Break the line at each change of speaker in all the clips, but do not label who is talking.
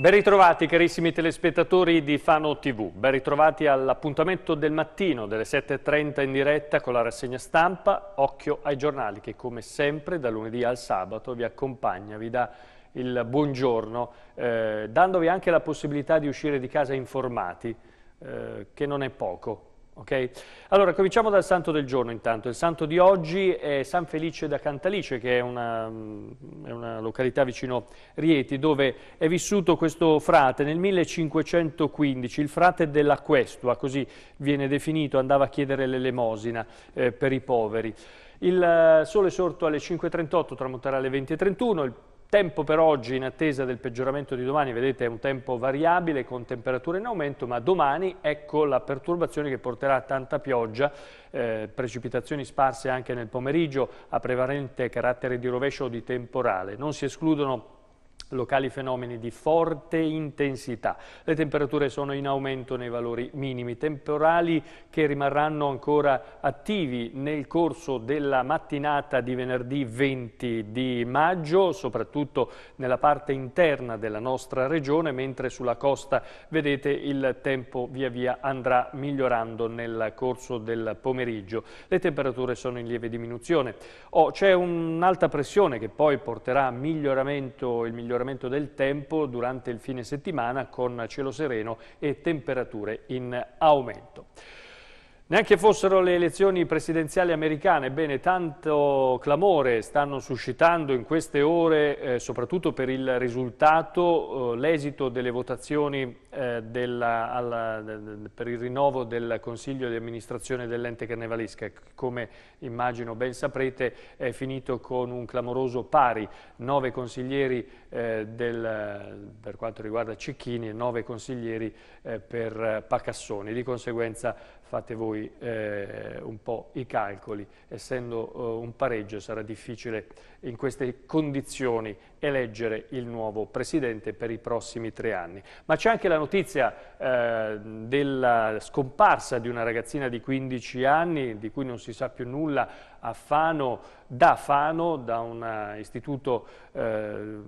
Ben ritrovati carissimi telespettatori di Fano TV, ben ritrovati all'appuntamento del mattino delle 7.30 in diretta con la rassegna stampa Occhio ai giornali che come sempre da lunedì al sabato vi accompagna, vi dà il buongiorno eh, dandovi anche la possibilità di uscire di casa informati eh, che non è poco Okay? Allora, cominciamo dal santo del giorno intanto. Il santo di oggi è San Felice da Cantalice, che è una, mm, è una località vicino Rieti, dove è vissuto questo frate nel 1515, il frate della Questua, così viene definito, andava a chiedere l'elemosina eh, per i poveri. Il eh, sole sorto alle 5.38 tramonterà alle 20.31, il Tempo per oggi in attesa del peggioramento di domani, vedete è un tempo variabile con temperature in aumento, ma domani ecco la perturbazione che porterà a tanta pioggia, eh, precipitazioni sparse anche nel pomeriggio a prevalente carattere di rovescio o di temporale. Non si escludono locali fenomeni di forte intensità. Le temperature sono in aumento nei valori minimi, temporali che rimarranno ancora attivi nel corso della mattinata di venerdì 20 di maggio, soprattutto nella parte interna della nostra regione, mentre sulla costa vedete il tempo via via andrà migliorando nel corso del pomeriggio. Le temperature sono in lieve diminuzione. Oh, C'è un'alta pressione che poi porterà a miglioramento, il miglioramento miglioramento del tempo durante il fine settimana con cielo sereno e temperature in aumento. Neanche fossero le elezioni presidenziali americane, bene, tanto clamore stanno suscitando in queste ore, eh, soprattutto per il risultato, eh, l'esito delle votazioni eh, della, alla, per il rinnovo del Consiglio di amministrazione dell'ente carnevalesca, come immagino ben saprete è finito con un clamoroso pari, nove consiglieri eh, del, per quanto riguarda Cecchini e nove consiglieri eh, per eh, Pacassoni, di conseguenza fate voi eh, un po' i calcoli, essendo eh, un pareggio sarà difficile in queste condizioni eleggere il nuovo presidente per i prossimi tre anni. Ma c'è anche la notizia eh, della scomparsa di una ragazzina di 15 anni, di cui non si sa più nulla, a Fano, da Fano, da un eh, istituto eh,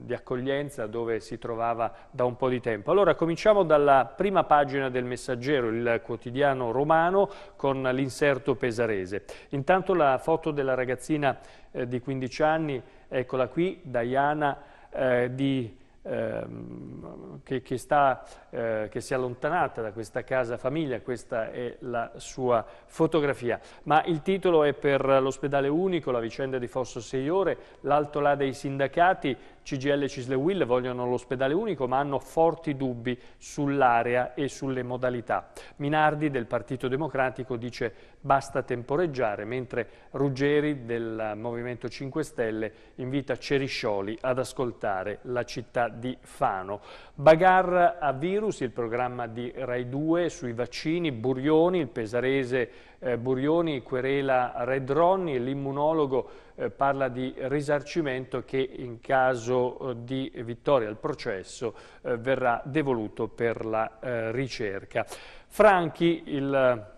di accoglienza dove si trovava da un po' di tempo. Allora cominciamo dalla prima pagina del Messaggero, il quotidiano romano, con l'inserto pesarese. Intanto la foto della ragazzina eh, di 15 anni Eccola qui, Diana eh, di, ehm, che, che, sta, eh, che, si è allontanata da questa casa famiglia, questa è la sua fotografia. Ma il titolo è per l'ospedale unico, la vicenda di Fosso Seiore, l'altolà dei sindacati, CGL e Cisle Will vogliono l'ospedale unico ma hanno forti dubbi sull'area e sulle modalità. Minardi del Partito Democratico dice basta temporeggiare, mentre Ruggeri del Movimento 5 Stelle invita Ceriscioli ad ascoltare la città di Fano. Bagar a virus, il programma di Rai 2 sui vaccini, Burioni, il pesarese eh, Burioni querela Red Ronnie, l'immunologo eh, parla di risarcimento che in caso eh, di vittoria al processo eh, verrà devoluto per la eh, ricerca. Franchi, il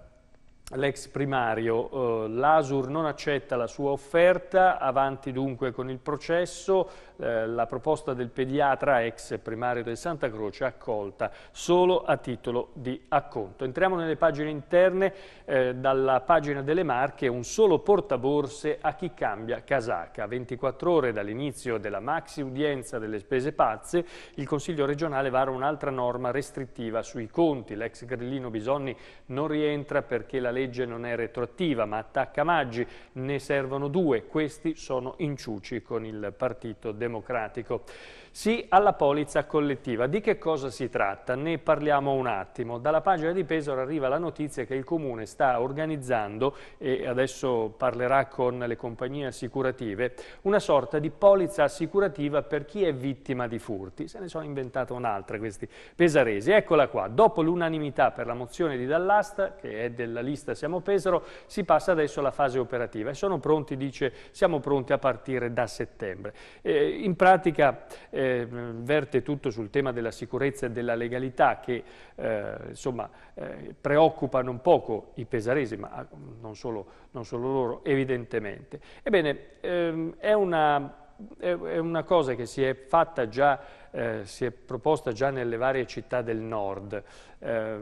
l'ex primario. Eh, L'Asur non accetta la sua offerta, avanti dunque con il processo, eh, la proposta del pediatra ex primario del Santa Croce è accolta solo a titolo di acconto. Entriamo nelle pagine interne, eh, dalla pagina delle Marche un solo portaborse a chi cambia casacca. 24 ore dall'inizio della maxi udienza delle spese pazze, il Consiglio regionale vara un'altra norma restrittiva sui conti. L'ex grillino Bisogni non rientra perché la legge legge non è retroattiva ma attacca Maggi, ne servono due, questi sono inciuci con il Partito Democratico. Sì alla polizza collettiva. Di che cosa si tratta? Ne parliamo un attimo. Dalla pagina di Pesaro arriva la notizia che il Comune sta organizzando, e adesso parlerà con le compagnie assicurative, una sorta di polizza assicurativa per chi è vittima di furti. Se ne sono inventata un'altra questi pesaresi. Eccola qua. Dopo l'unanimità per la mozione di Dall'Asta, che è della lista intervista, siamo Pesaro, si passa adesso alla fase operativa e sono pronti, dice, siamo pronti a partire da settembre. Eh, in pratica eh, verte tutto sul tema della sicurezza e della legalità che eh, insomma, eh, preoccupa non poco i pesaresi, ma ah, non solo, non solo loro evidentemente. Ebbene, ehm, è, una, è una cosa che si è fatta già eh, si è proposta già nelle varie città del nord eh,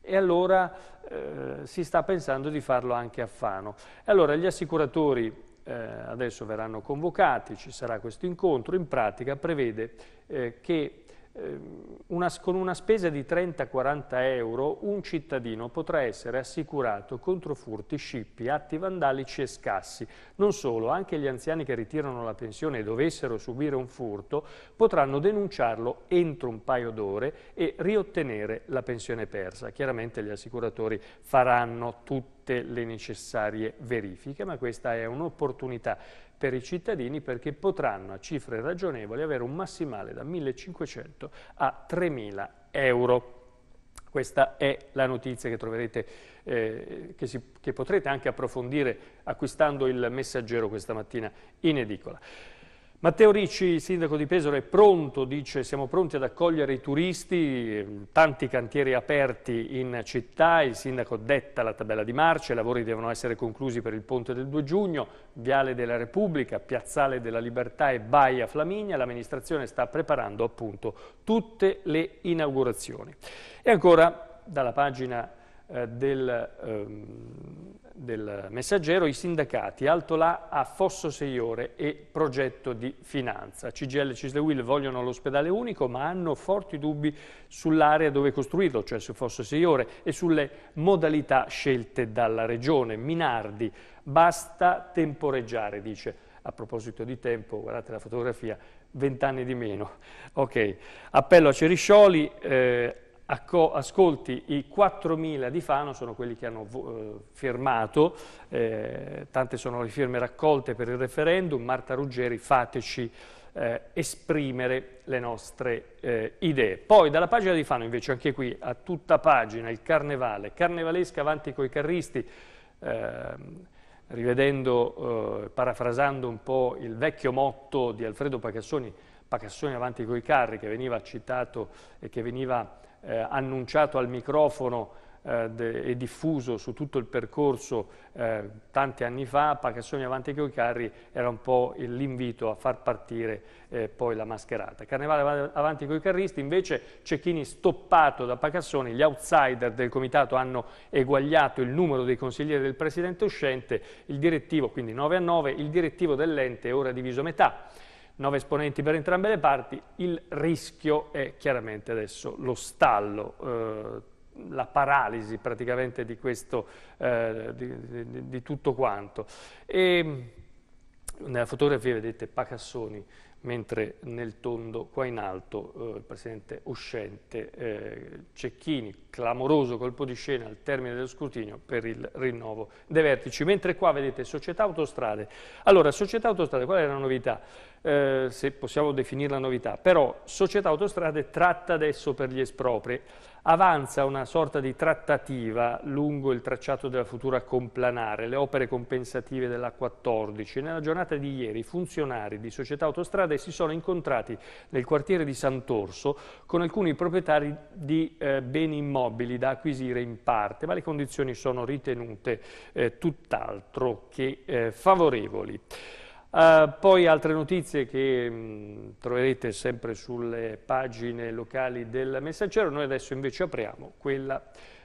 e allora eh, si sta pensando di farlo anche a Fano. allora gli assicuratori eh, adesso verranno convocati, ci sarà questo incontro, in pratica prevede eh, che Ehm, una, con una spesa di 30-40 euro un cittadino potrà essere assicurato contro furti, scippi, atti vandalici e scassi. Non solo, anche gli anziani che ritirano la pensione e dovessero subire un furto potranno denunciarlo entro un paio d'ore e riottenere la pensione persa. Chiaramente gli assicuratori faranno tutte le necessarie verifiche, ma questa è un'opportunità per i cittadini perché potranno a cifre ragionevoli avere un massimale da 1.500 a 3.000 euro. Questa è la notizia che troverete, eh, che, si, che potrete anche approfondire acquistando il messaggero questa mattina in edicola. Matteo Ricci, sindaco di Pesaro, è pronto, dice siamo pronti ad accogliere i turisti, tanti cantieri aperti in città, il sindaco detta la tabella di marcia, i lavori devono essere conclusi per il ponte del 2 giugno, Viale della Repubblica, Piazzale della Libertà e Baia Flaminia, l'amministrazione sta preparando appunto tutte le inaugurazioni. E ancora dalla pagina eh, del, ehm, del, messaggero i sindacati Altolà a Fosso 6 ore e progetto di finanza. CGL e Cislewil vogliono l'ospedale unico ma hanno forti dubbi sull'area dove costruirlo, cioè su Fosso 6 ore e sulle modalità scelte dalla regione. Minardi, basta temporeggiare, dice. A proposito di tempo, guardate la fotografia, vent'anni di meno. Ok, appello a Ceriscioli, eh, ascolti, i 4.000 di Fano sono quelli che hanno eh, firmato, eh, tante sono le firme raccolte per il referendum, Marta Ruggeri fateci eh, esprimere le nostre eh, idee. Poi dalla pagina di Fano invece anche qui a tutta pagina il carnevale, carnevalesca avanti coi carristi, ehm, rivedendo, eh, parafrasando un po' il vecchio motto di Alfredo Pacassoni, Pacassoni avanti coi carri che veniva citato e che veniva eh, annunciato al microfono eh, e diffuso su tutto il percorso eh, tanti anni fa, Pacassoni avanti con i carri era un po' l'invito a far partire eh, poi la mascherata. Carnevale avanti con i carristi, invece Cecchini stoppato da Pacassoni, gli outsider del comitato hanno eguagliato il numero dei consiglieri del presidente uscente, il direttivo, quindi 9 a 9, il direttivo dell'ente è ora diviso a metà. 9 esponenti per entrambe le parti, il rischio è chiaramente adesso lo stallo, eh, la paralisi praticamente di, questo, eh, di, di, di tutto quanto. E nella fotografia vedete Pacassoni mentre nel tondo qua in alto eh, il presidente uscente eh, Cecchini, clamoroso colpo di scena al termine dello scrutinio per il rinnovo dei vertici, mentre qua vedete Società Autostrade. Allora, Società Autostrade, qual è la novità? Eh, se possiamo definirla novità, però Società Autostrade tratta adesso per gli espropri avanza una sorta di trattativa lungo il tracciato della futura complanare, le opere compensative della 14. Nella giornata di ieri i funzionari di Società Autostrade si sono incontrati nel quartiere di Sant'Orso con alcuni proprietari di eh, beni immobili da acquisire in parte, ma le condizioni sono ritenute eh, tutt'altro che eh, favorevoli. Uh, poi altre notizie che mh, mm, troverete sempre sulle pagine locali del Messaggero, noi adesso invece apriamo quella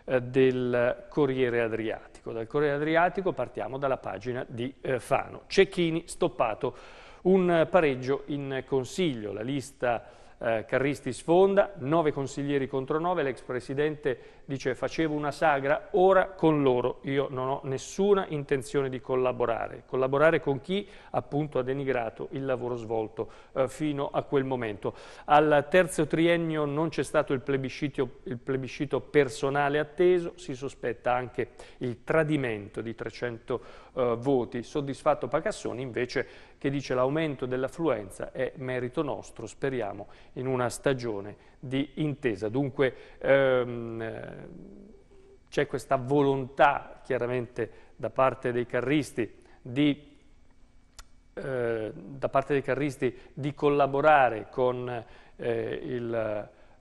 uh, del Corriere Adriatico. Dal Corriere Adriatico partiamo dalla pagina di uh, Fano. Cecchini stoppato, un pareggio in Consiglio, la lista Carristi sfonda, 9 consiglieri contro 9, l'ex presidente dice facevo una sagra, ora con loro io non ho nessuna intenzione di collaborare. Collaborare con chi appunto ha denigrato il lavoro svolto eh, fino a quel momento. Al terzo triennio non c'è stato il plebiscito, il plebiscito, personale atteso, si sospetta anche il tradimento di 300 eh, voti. Soddisfatto Pacassoni invece che dice l'aumento dell'affluenza è merito nostro, speriamo, in una stagione di intesa. Dunque ehm, c'è questa volontà chiaramente da parte dei carristi di eh, da parte dei carristi di collaborare con, eh, il,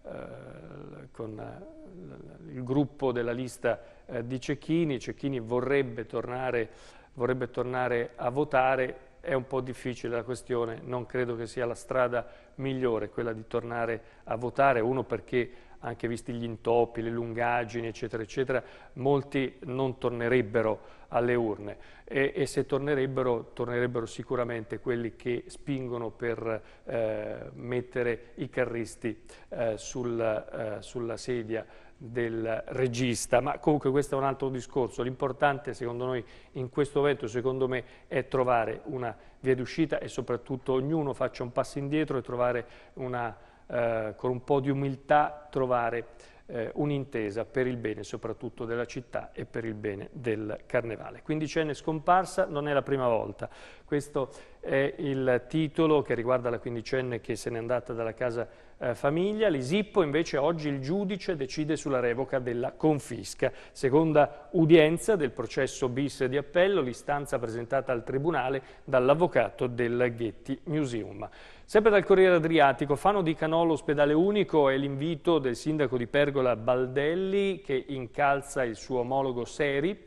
eh, con eh, il, gruppo della lista eh, di Cecchini. Cecchini vorrebbe tornare, vorrebbe tornare a votare, è un po' difficile la questione, non credo che sia la strada migliore quella di tornare a votare, uno perché anche visti gli intoppi, le lungaggini, eccetera, eccetera, molti non tornerebbero alle urne e, e se tornerebbero, tornerebbero sicuramente quelli che spingono per eh, mettere i carristi eh, sul, eh, sulla sedia del regista, ma comunque questo è un altro discorso, l'importante secondo noi in questo momento secondo me è trovare una via d'uscita e soprattutto ognuno faccia un passo indietro e trovare una, eh, con un po' di umiltà trovare eh, un'intesa per il bene soprattutto della città e per il bene del carnevale. Quindicenne scomparsa non è la prima volta, questo è il titolo che riguarda la quindicenne che se n'è andata dalla casa eh, famiglia, l'Isippo invece oggi il giudice decide sulla revoca della confisca. Seconda udienza del processo bis di appello, l'istanza presentata al Tribunale dall'avvocato del Ghetti Museum. Sempre dal Corriere Adriatico, Fano di Canolo ospedale unico è l'invito del sindaco di Pergola Baldelli che incalza il suo omologo Seri.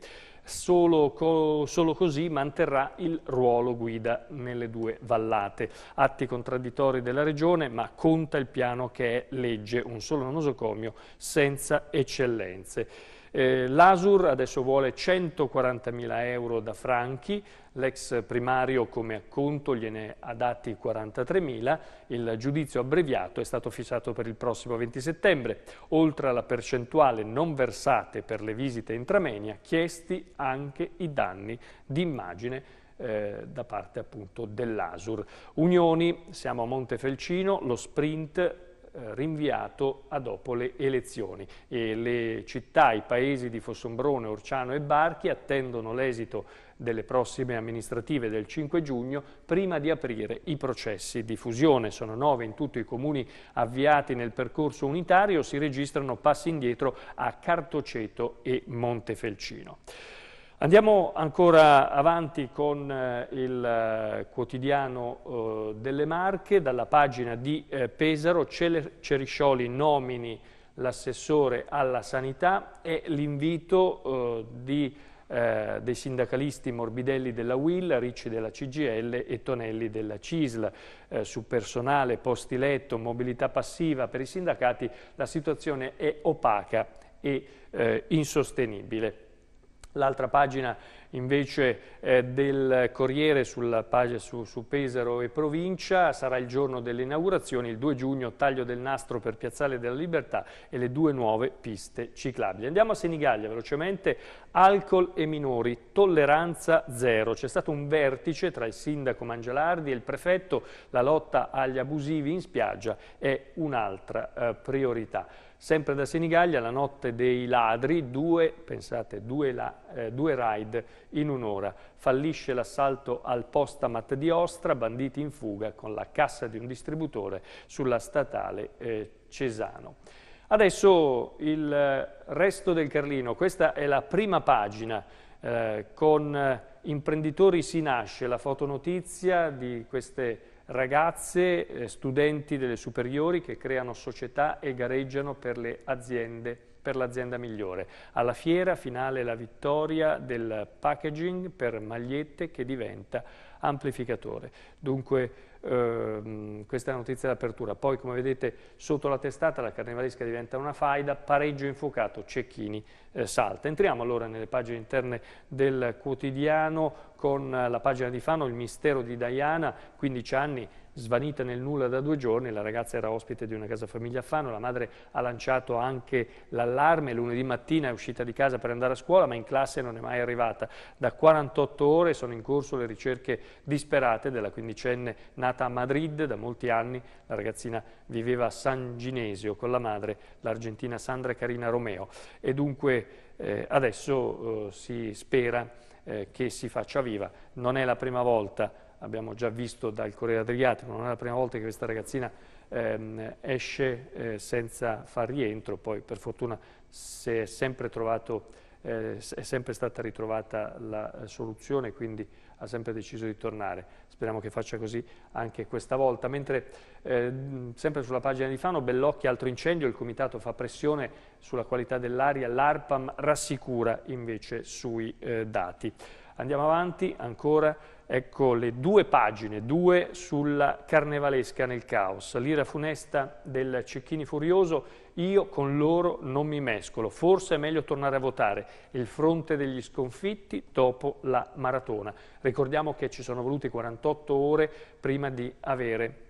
Solo, co solo, così manterrà il ruolo guida nelle due vallate. Atti contraddittori della Regione, ma conta il piano che è legge, un solo nosocomio senza eccellenze. Eh, L'Asur adesso vuole 140.000 euro da Franchi, l'ex primario come acconto gliene ha dati 43.000, il giudizio abbreviato è stato fissato per il prossimo 20 settembre, oltre alla percentuale non versate per le visite in Tramenia, chiesti anche i danni di immagine eh, da parte appunto dell'Asur. Unioni, siamo a Montefelcino, lo sprint eh, rinviato a dopo le elezioni. E le città, i paesi di Fossombrone, Orciano e Barchi attendono l'esito delle prossime amministrative del 5 giugno prima di aprire i processi di fusione. Sono nove in tutto i comuni avviati nel percorso unitario, si registrano passi indietro a Cartoceto e Montefelcino. Andiamo ancora avanti con eh, il eh, quotidiano eh, delle Marche, dalla pagina di eh, Pesaro, Ceriscioli nomini l'assessore alla sanità e l'invito eh, eh, dei sindacalisti Morbidelli della UIL, Ricci della CGL e Tonelli della CISL. su personale, posti letto, mobilità passiva per i sindacati la situazione è opaca e insostenibile. L'altra pagina invece eh, del Corriere sulla pagina su, su, Pesaro e provincia sarà il giorno delle inaugurazioni, il 2 giugno taglio del nastro per Piazzale della Libertà e le due nuove piste ciclabili. Andiamo a Senigallia velocemente, alcol e minori, tolleranza zero. C'è stato un vertice tra il sindaco Mangialardi e il prefetto, la lotta agli abusivi in spiaggia è un'altra eh, priorità. Sempre da Senigallia, la notte dei ladri, due, pensate, due, la, eh, due raid in un'ora. Fallisce l'assalto al postamat di Ostra, banditi in fuga con la cassa di un distributore sulla statale eh, Cesano. Adesso il eh, resto del Carlino, questa è la prima pagina eh, con eh, Imprenditori si nasce, la fotonotizia di queste ragazze, eh, studenti delle superiori che creano società e gareggiano per le aziende per l'azienda migliore. Alla fiera finale la vittoria del packaging per magliette che diventa amplificatore. Dunque ehm, questa è la notizia d'apertura. Poi come vedete sotto la testata la carnevalesca diventa una faida, pareggio infuocato, Cecchini eh, salta. Entriamo allora nelle pagine interne del quotidiano con la pagina di Fano, il mistero di Diana, 15 anni, svanita nel nulla da due giorni, la ragazza era ospite di una casa famiglia a Fano, la madre ha lanciato anche l'allarme, lunedì mattina è uscita di casa per andare a scuola ma in classe non è mai arrivata. Da 48 ore sono in corso le ricerche disperate della quindicenne nata a Madrid, da molti anni la ragazzina viveva a San Ginesio con la madre, l'argentina Sandra Carina Romeo e dunque eh, adesso eh, si spera eh, che si faccia viva. Non è la prima volta abbiamo già visto dal Corriere Adriatico, non è la prima volta che questa ragazzina ehm, esce eh, senza far rientro, poi per fortuna si è sempre, trovato, eh, è sempre stata ritrovata la eh, soluzione, quindi ha sempre deciso di tornare. Speriamo che faccia così anche questa volta. Mentre eh, sempre sulla pagina di Fano, Bellocchi, altro incendio, il Comitato fa pressione sulla qualità dell'aria, l'ARPAM rassicura invece sui eh, dati. Andiamo avanti ancora, ecco le due pagine, due sulla carnevalesca nel caos, l'ira funesta del Cecchini furioso, io con loro non mi mescolo, forse è meglio tornare a votare, il fronte degli sconfitti dopo la maratona. Ricordiamo che ci sono volute 48 ore prima di avere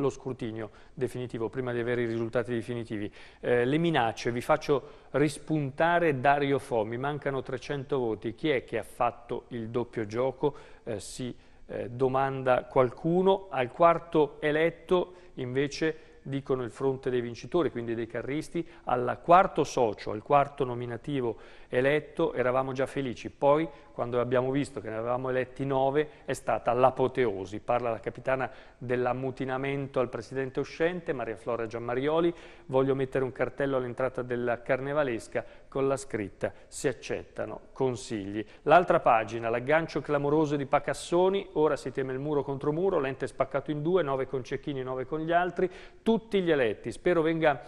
lo scrutinio definitivo, prima di avere i risultati definitivi. Eh, le minacce, vi faccio rispuntare Dario Fo, mi mancano 300 voti, chi è che ha fatto il doppio gioco? Eh, si eh, domanda qualcuno, al quarto eletto invece dicono il fronte dei vincitori, quindi dei carristi, al quarto socio, al quarto nominativo eletto eravamo già felici, poi quando abbiamo visto che ne avevamo eletti nove è stata l'apoteosi, parla la capitana dell'ammutinamento al presidente uscente Maria Flora Giammarioli, voglio mettere un cartello all'entrata della carnevalesca con la scritta si accettano consigli. L'altra pagina, l'aggancio clamoroso di Pacassoni, ora si teme il muro contro muro, l'ente spaccato in due, nove con Cecchini, nove con gli altri, tutti gli eletti. Spero venga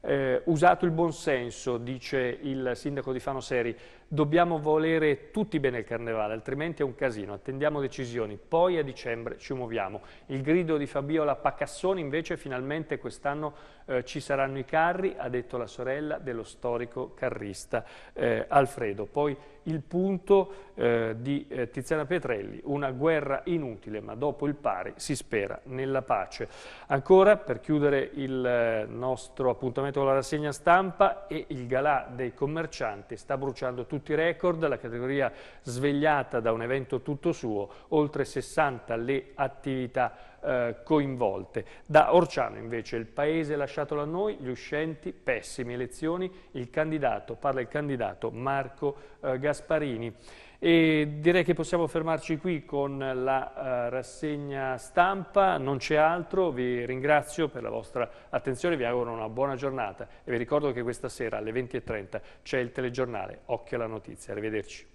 eh, usato il buonsenso, dice il sindaco di Fano Seri dobbiamo volere tutti bene il carnevale, altrimenti è un casino, attendiamo decisioni, poi a dicembre ci muoviamo. Il grido di Fabiola Pacassoni invece finalmente quest'anno eh, ci saranno i carri, ha detto la sorella dello storico carrista eh, Alfredo. Poi il punto eh, di eh, Tiziana Petrelli, una guerra inutile, ma dopo il pari si spera nella pace. Ancora per chiudere il eh, nostro appuntamento con la rassegna stampa e il galà dei commercianti sta bruciando tutti tutti i record, la categoria svegliata da un evento tutto suo, oltre 60 le attività eh, coinvolte. Da Orciano invece il paese lasciato da noi, gli uscenti, pessime elezioni, il candidato, parla il candidato Marco eh, Gasparini. E direi che possiamo fermarci qui con la uh, rassegna stampa, non c'è altro, vi ringrazio per la vostra attenzione, vi auguro una buona giornata e vi ricordo che questa sera alle 20.30 c'è il telegiornale Occhio alla notizia, arrivederci.